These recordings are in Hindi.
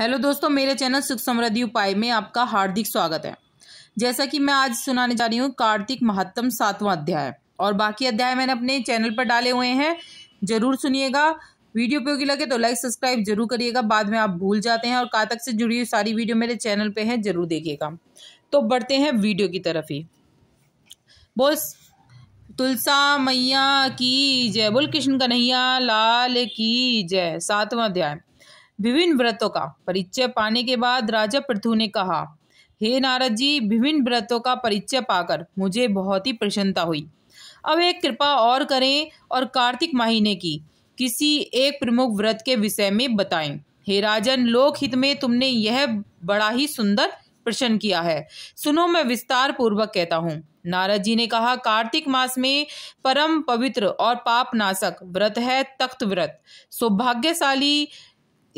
हेलो दोस्तों मेरे चैनल सुख समृद्धि उपाय में आपका हार्दिक स्वागत है जैसा कि मैं आज सुनाने जा रही हूँ कार्तिक महत्तम सातवां अध्याय और बाकी अध्याय मैंने अपने चैनल पर डाले हुए हैं जरूर सुनिएगा वीडियो उपयोगी लगे तो लाइक सब्सक्राइब जरूर करिएगा बाद में आप भूल जाते हैं और कातक से जुड़ी हुई सारी वीडियो मेरे चैनल पर है जरूर देखिएगा तो बढ़ते हैं वीडियो की तरफ ही बोल तुलसा मैया की जय बोल कृष्ण कन्हैया लाल की जय सातवां अध्याय विभिन्न व्रतों का परिचय पाने के बाद राजा पृथु ने कहा हे नारद जी विभिन्न व्रतों का परिचय पाकर मुझे बहुत ही प्रसन्नता हुई अब एक कृपा और करें और कार्तिक महीने की किसी एक प्रमुख व्रत के विषय में बताएं हे राजन लोक हित में तुमने यह बड़ा ही सुंदर प्रश्न किया है सुनो मैं विस्तार पूर्वक कहता हूँ नारद जी ने कहा कार्तिक मास में परम पवित्र और पाप नाशक व्रत है तख्त व्रत सौभाग्यशाली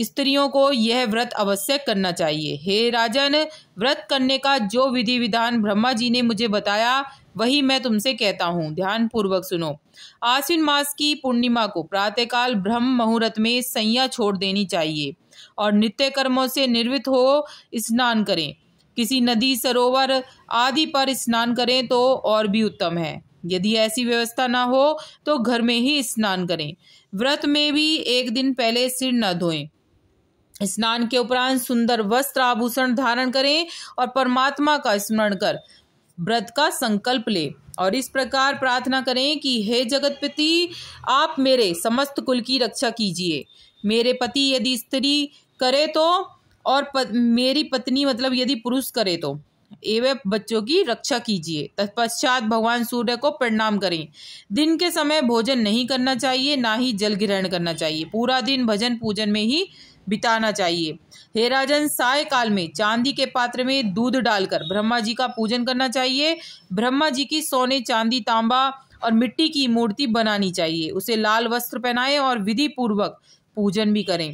स्त्रियों को यह व्रत अवश्य करना चाहिए हे राजन व्रत करने का जो विधि विधान ब्रह्मा जी ने मुझे बताया वही मैं तुमसे कहता हूँ ध्यान पूर्वक सुनो आश्विन मास की पूर्णिमा को प्रातःकाल ब्रह्म मुहूर्त में संया छोड़ देनी चाहिए और नित्य कर्मों से निर्वृत हो स्नान करें किसी नदी सरोवर आदि पर स्नान करें तो और भी उत्तम है यदि ऐसी व्यवस्था ना हो तो घर में ही स्नान करें व्रत में भी एक दिन पहले सिर न धोएं स्नान के उपरांत सुंदर वस्त्र आभूषण धारण करें और परमात्मा का स्मरण कर व्रत का संकल्प ले और इस प्रकार प्रार्थना करें कि हे पति आप मेरे समस्त कुल की रक्षा कीजिए मेरे पति यदि स्त्री करे तो और प, मेरी पत्नी मतलब यदि पुरुष करे तो एवं बच्चों की रक्षा कीजिए तत्पश्चात भगवान सूर्य को प्रणाम करें दिन के समय भोजन नहीं करना चाहिए ना ही जल ग्रहण करना चाहिए पूरा दिन भजन पूजन में ही बिताना चाहिए हे राजन साय काल में चांदी के पात्र में दूध डालकर ब्रह्मा जी का पूजन करना चाहिए ब्रह्मा जी की सोने चांदी तांबा और मिट्टी की मूर्ति बनानी चाहिए उसे लाल वस्त्र पहनाएं और विधि पूर्वक पूजन भी करें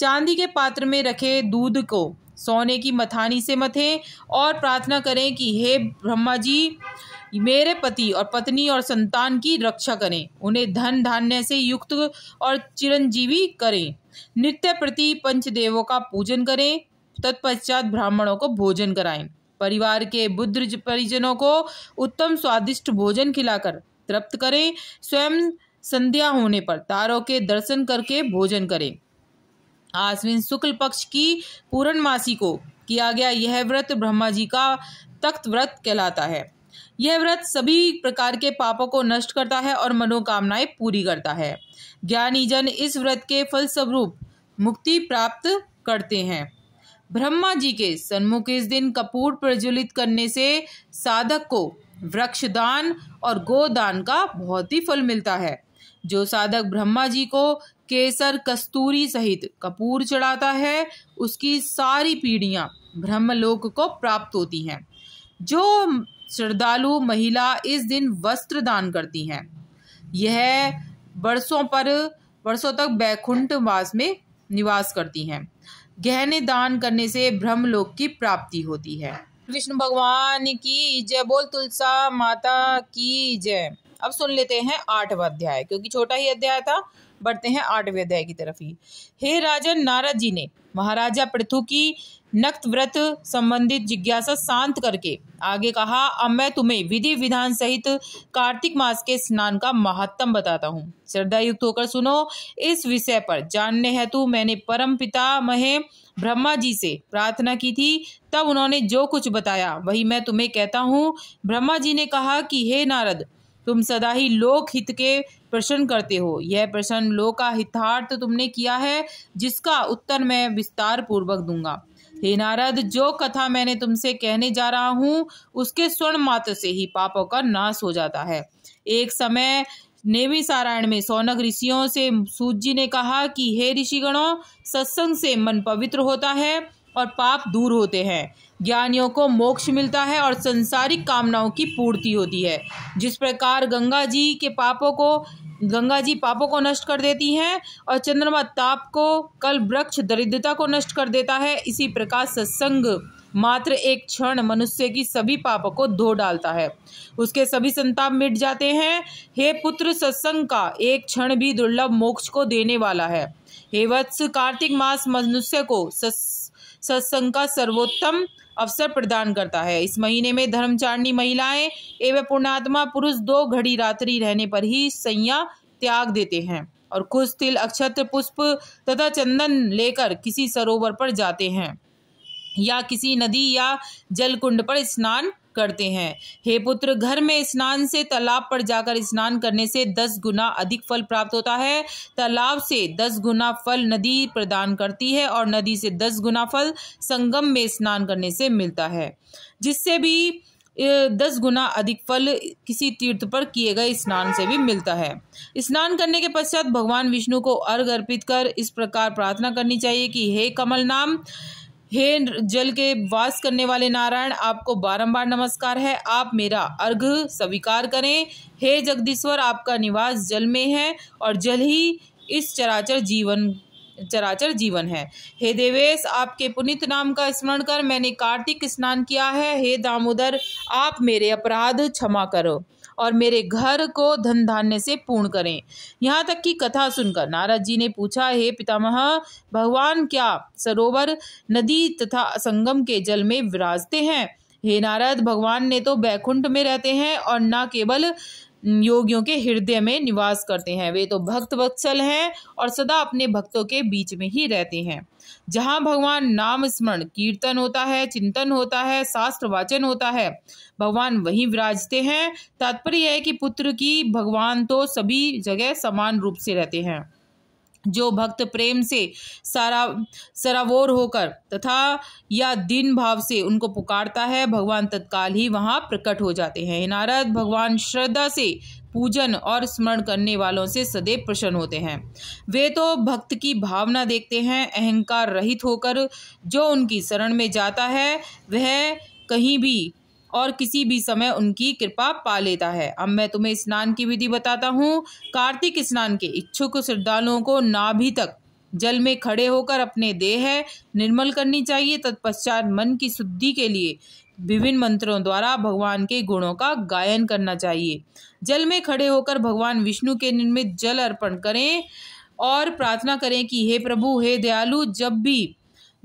चांदी के पात्र में रखे दूध को सोने की मथानी से मथें और प्रार्थना करें कि हे ब्रह्मा जी मेरे पति और पत्नी और संतान की रक्षा करें उन्हें धन धान्य से युक्त और चिरंजीवी करें नित्य प्रति पंचदेवों का पूजन करें तत्पश्चात ब्राह्मणों को भोजन कराएं परिवार के बुद्ध परिजनों को उत्तम स्वादिष्ट भोजन खिलाकर तृप्त करें स्वयं संध्या होने पर तारों के दर्शन करके भोजन करें आश्विन शुक्ल पक्ष की पूर्णमासी को किया गया यह व्रत ब्रह्मा जी का तख्त व्रत कहलाता है यह व्रत सभी प्रकार के पापों को नष्ट करता है और मनोकामनाएं पूरी करता है ज्ञानी जन इस व्रत के फलस्वरूप मुक्ति प्राप्त करते हैं ब्रह्मा जी के सन्मुख इस दिन कपूर प्रज्वलित करने से साधक को वृक्षदान और गोदान का बहुत ही फल मिलता है जो साधक ब्रह्मा जी को केसर कस्तूरी सहित कपूर चढ़ाता है उसकी सारी पीढ़ियां ब्रह्मलोक को प्राप्त होती हैं जो श्रद्धालु महिला इस दिन वस्त्र दान करती हैं यह वर्षों पर वर्षों तक बैकुंठ वास में निवास करती हैं गहने दान करने से ब्रह्मलोक की प्राप्ति होती है कृष्ण भगवान की जय बोल तुलसा माता की जय अब सुन लेते हैं आठवा अध्याय क्योंकि छोटा ही अध्याय था बढ़ते हैं आठवें अध्याय की तरफ ही हे राजन नारद जी ने महाराजा पृथु की नक्त व्रत संबंधित जिज्ञासा शांत करके आगे कहा अब मैं तुम्हें विधि विधान सहित कार्तिक मास के स्नान का महत्तम बताता हूँ युक्त होकर सुनो इस विषय पर जानने हेतु मैंने परम पिता महे ब्रह्मा जी से प्रार्थना की थी तब उन्होंने जो कुछ बताया वही मैं तुम्हें कहता हूँ ब्रह्मा जी ने कहा कि हे नारद तुम सदा ही लोक हित के प्रश्न करते हो यह प्रश्न लोक का हितार्थ तुमने किया है जिसका उत्तर मैं विस्तार पूर्वक दूंगा हे नारद जो कथा मैंने तुमसे कहने जा रहा हूँ उसके स्वर्ण मात्र से ही पापों का नाश हो जाता है एक समय नेमी सारायण में सौनक ऋषियों से सूत जी ने कहा कि हे ऋषिगणों सत्संग से मन पवित्र होता है और पाप दूर होते हैं ज्ञानियों को मोक्ष मिलता है और संसारिक कामनाओं की पूर्ति होती है जिस प्रकार गंगा जी के पापों को गंगा जी पापों को नष्ट कर देती हैं और चंद्रमा ताप को कल वृक्ष दरिद्रता को नष्ट कर देता है इसी प्रकार सत्संग मात्र एक क्षण मनुष्य की सभी पापों को धो डालता है उसके सभी संताप मिट जाते हैं हे पुत्र सत्संग का एक क्षण भी दुर्लभ मोक्ष को देने वाला है हे वत्स कार्तिक मास मनुष्य को सस सत्संग का सर्वोत्तम अवसर प्रदान करता है इस महीने में धर्मचारिणी महिलाएं एवं पूर्णात्मा पुरुष दो घड़ी रात्रि रहने पर ही संया त्याग देते हैं और कुछ तिल अक्षत्र पुष्प तथा चंदन लेकर किसी सरोवर पर जाते हैं या किसी नदी या जलकुंड पर स्नान करते हैं हे पुत्र घर में स्नान से तालाब पर जाकर स्नान करने से दस गुना अधिक फल प्राप्त होता है तालाब से दस गुना फल नदी प्रदान करती है और नदी से दस गुना फल संगम में स्नान करने से मिलता है जिससे भी दस गुना अधिक फल किसी तीर्थ पर किए गए स्नान से भी मिलता है स्नान करने के पश्चात भगवान विष्णु को अर्घ अर्पित कर इस प्रकार प्रार्थना करनी चाहिए कि हे कमल नाम हे जल के वास करने वाले नारायण आपको बारंबार नमस्कार है आप मेरा अर्घ स्वीकार करें हे जगदीश्वर आपका निवास जल में है और जल ही इस चराचर जीवन चराचर जीवन है हे देवेश आपके पुनित नाम का स्मरण कर मैंने कार्तिक स्नान किया है हे दामोदर आप मेरे अपराध क्षमा करो और मेरे घर को धन धान्य से पूर्ण करें यहाँ तक कि कथा सुनकर नारद जी ने पूछा हे पितामह भगवान क्या सरोवर नदी तथा संगम के जल में विराजते हैं हे नारद भगवान ने तो बैकुंठ में रहते हैं और न केवल योगियों के हृदय में निवास करते हैं वे तो भक्त वत्सल हैं और सदा अपने भक्तों के बीच में ही रहते हैं जहाँ भगवान नाम स्मरण कीर्तन होता है चिंतन होता है शास्त्र वाचन होता है भगवान वहीं विराजते हैं तात्पर्य है कि पुत्र की भगवान तो सभी जगह समान रूप से रहते हैं जो भक्त प्रेम से सारा सरावोर होकर तथा या दीन भाव से उनको पुकारता है भगवान तत्काल ही वहाँ प्रकट हो जाते हैं नारद भगवान श्रद्धा से पूजन और स्मरण करने वालों से सदैव प्रसन्न होते हैं वे तो भक्त की भावना देखते हैं अहंकार रहित होकर जो उनकी शरण में जाता है वह कहीं भी और किसी भी समय उनकी कृपा पा लेता है अब मैं तुम्हें स्नान की विधि बताता हूँ कार्तिक स्नान के इच्छुक श्रद्धालुओं को नाभि तक जल में खड़े होकर अपने देह निर्मल करनी चाहिए तत्पश्चात मन की शुद्धि के लिए विभिन्न मंत्रों द्वारा भगवान के गुणों का गायन करना चाहिए जल में खड़े होकर भगवान विष्णु के निर्मित जल अर्पण करें और प्रार्थना करें कि हे प्रभु हे दयालु जब भी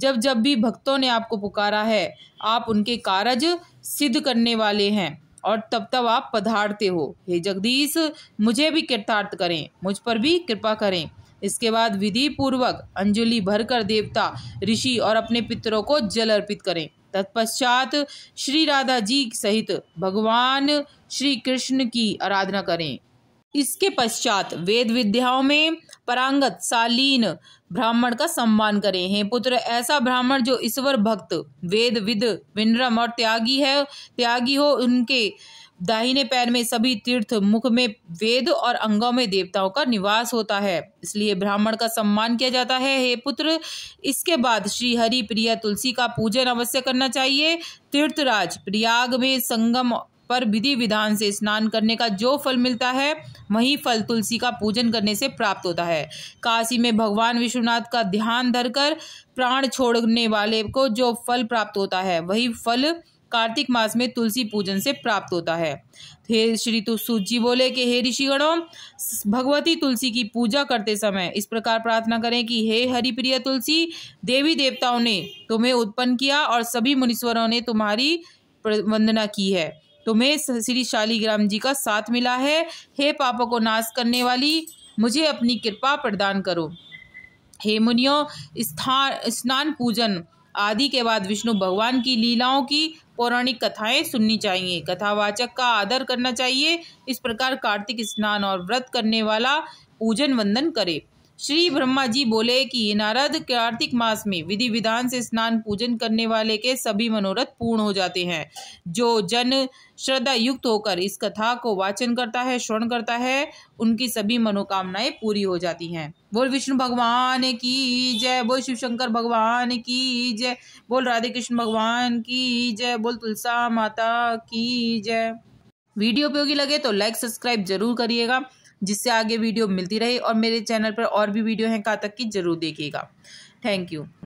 जब जब भी भक्तों ने आपको पुकारा है आप उनके कारज सिद्ध करने वाले हैं और तब तब आप पधारते हो हे जगदीश मुझे भी कृतार्थ करें मुझ पर भी कृपा करें इसके बाद विधि पूर्वक अंजलि भरकर देवता ऋषि और अपने पितरों को जल अर्पित करें तत्पश्चात श्री राधा जी सहित भगवान श्री कृष्ण की आराधना करें इसके पश्चात वेद विद्याओं में परांगत शालीन ब्राह्मण का सम्मान करें हे पुत्र ऐसा ब्राह्मण जो ईश्वर भक्त वेद विद विनम्र और त्यागी है त्यागी हो उनके दाहिने पैर में सभी तीर्थ मुख में वेद और अंगों में देवताओं का निवास होता है इसलिए ब्राह्मण का सम्मान किया जाता है हे पुत्र इसके बाद श्री हरि प्रिया तुलसी का पूजन अवश्य करना चाहिए तीर्थराज प्रयाग में संगम पर विधि विधान से स्नान करने का जो फल मिलता है वही फल तुलसी का पूजन करने से प्राप्त होता है काशी में भगवान विश्वनाथ का ध्यान धरकर प्राण छोड़ने वाले को जो फल प्राप्त होता है वही फल कार्तिक मास में तुलसी पूजन से प्राप्त होता है हे श्री सूत जी बोले कि हे ऋषिगणों भगवती तुलसी की पूजा करते समय इस प्रकार प्रार्थना करें कि हे हरिप्रिय तुलसी देवी देवताओं ने तुम्हें उत्पन्न किया और सभी मुनीश्वरों ने तुम्हारी वंदना की है तुम्हें श्री शालीग्राम जी का साथ मिला है हे पापों को नाश करने वाली मुझे अपनी कृपा प्रदान करो हे मुनियो स्थान स्नान पूजन आदि के बाद विष्णु भगवान की लीलाओं की पौराणिक कथाएं सुननी चाहिए कथावाचक का आदर करना चाहिए इस प्रकार कार्तिक स्नान और व्रत करने वाला पूजन वंदन करे श्री ब्रह्मा जी बोले कि नारद कार्तिक मास में विधि विधान से स्नान पूजन करने वाले के सभी मनोरथ पूर्ण हो जाते हैं जो जन श्रद्धा युक्त होकर इस कथा को वाचन करता है श्रवण करता है उनकी सभी मनोकामनाएं पूरी हो जाती हैं बोल विष्णु भगवान की जय बोल शिव शंकर भगवान की जय बोल राधे कृष्ण भगवान की जय बोल तुलसा माता की जय वीडियो उपयोगी लगे तो लाइक सब्सक्राइब जरूर करिएगा जिससे आगे वीडियो मिलती रहे और मेरे चैनल पर और भी वीडियो हैं कहाँ तक की ज़रूर देखिएगा थैंक यू